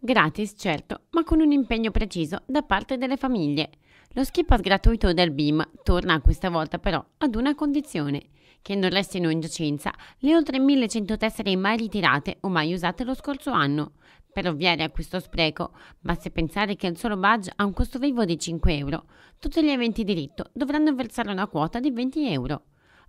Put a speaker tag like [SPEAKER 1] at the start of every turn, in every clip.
[SPEAKER 1] Gratis, certo, ma con un impegno preciso da parte delle famiglie. Lo skipper gratuito del BIM torna questa volta però ad una condizione, che non restino in giacenza le oltre 1100 tessere mai ritirate o mai usate lo scorso anno. Per ovviare a questo spreco, basta pensare che il solo badge ha un costo vivo di 5 euro. Tutti gli aventi diritto dovranno versare una quota di 20 euro.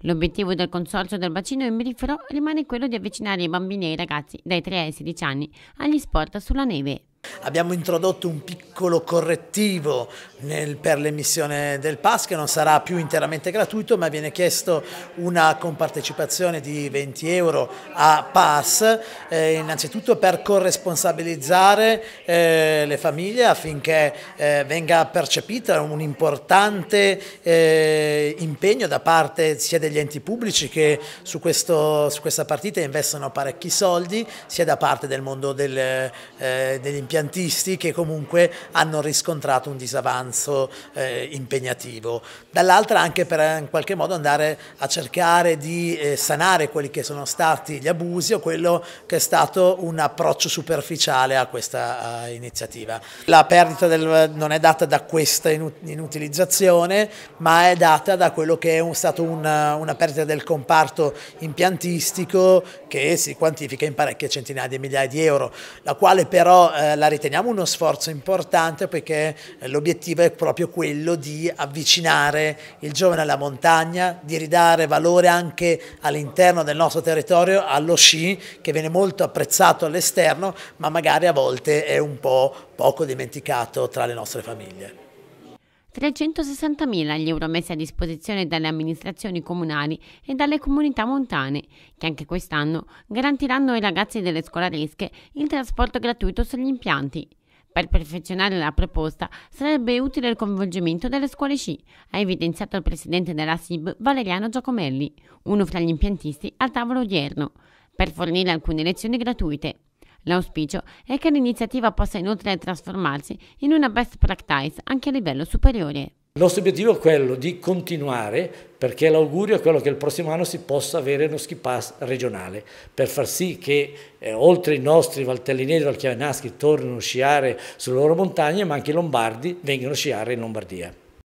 [SPEAKER 1] L'obiettivo del Consorzio del Bacino Imbrifero rimane quello di avvicinare i bambini e i ragazzi dai 3 ai 16 anni agli sport sulla neve
[SPEAKER 2] abbiamo introdotto un piccolo correttivo nel, per l'emissione del pass che non sarà più interamente gratuito ma viene chiesto una compartecipazione di 20 euro a pass eh, innanzitutto per corresponsabilizzare eh, le famiglie affinché eh, venga percepita un importante eh, impegno da parte sia degli enti pubblici che su, questo, su questa partita investono parecchi soldi sia da parte del mondo del, eh, degli impianti frontisti che comunque hanno riscontrato un disavanzo eh, impegnativo, dall'altra anche per eh, in qualche modo andare a cercare di eh, sanare quelli che sono stati gli abusi o quello che è stato un approccio superficiale a questa uh, iniziativa. La perdita del, non è data da questa inutilizzazione ma è data da quello che è un, stato una, una perdita del comparto impiantistico che si quantifica in parecchie centinaia di migliaia di euro, la quale però eh, la riteniamo uno sforzo importante perché l'obiettivo è proprio quello di avvicinare il giovane alla montagna, di ridare valore anche all'interno del nostro territorio allo sci che viene molto apprezzato all'esterno ma magari a volte è un po' poco dimenticato tra le nostre famiglie.
[SPEAKER 1] 360.000 gli euro messi a disposizione dalle amministrazioni comunali e dalle comunità montane, che anche quest'anno garantiranno ai ragazzi delle scolaresche il trasporto gratuito sugli impianti. Per perfezionare la proposta sarebbe utile il coinvolgimento delle scuole sci, ha evidenziato il presidente della SIB Valeriano Giacomelli, uno fra gli impiantisti al tavolo odierno, per fornire alcune lezioni gratuite. L'auspicio è che l'iniziativa possa inoltre trasformarsi in una best practice anche a livello superiore.
[SPEAKER 2] Il nostro obiettivo è quello di continuare, perché l'augurio è quello che il prossimo anno si possa avere uno ski pass regionale, per far sì che eh, oltre i nostri valtellinesi e valchiavenaschi tornino a sciare sulle loro montagne, ma anche i lombardi vengano a sciare in Lombardia.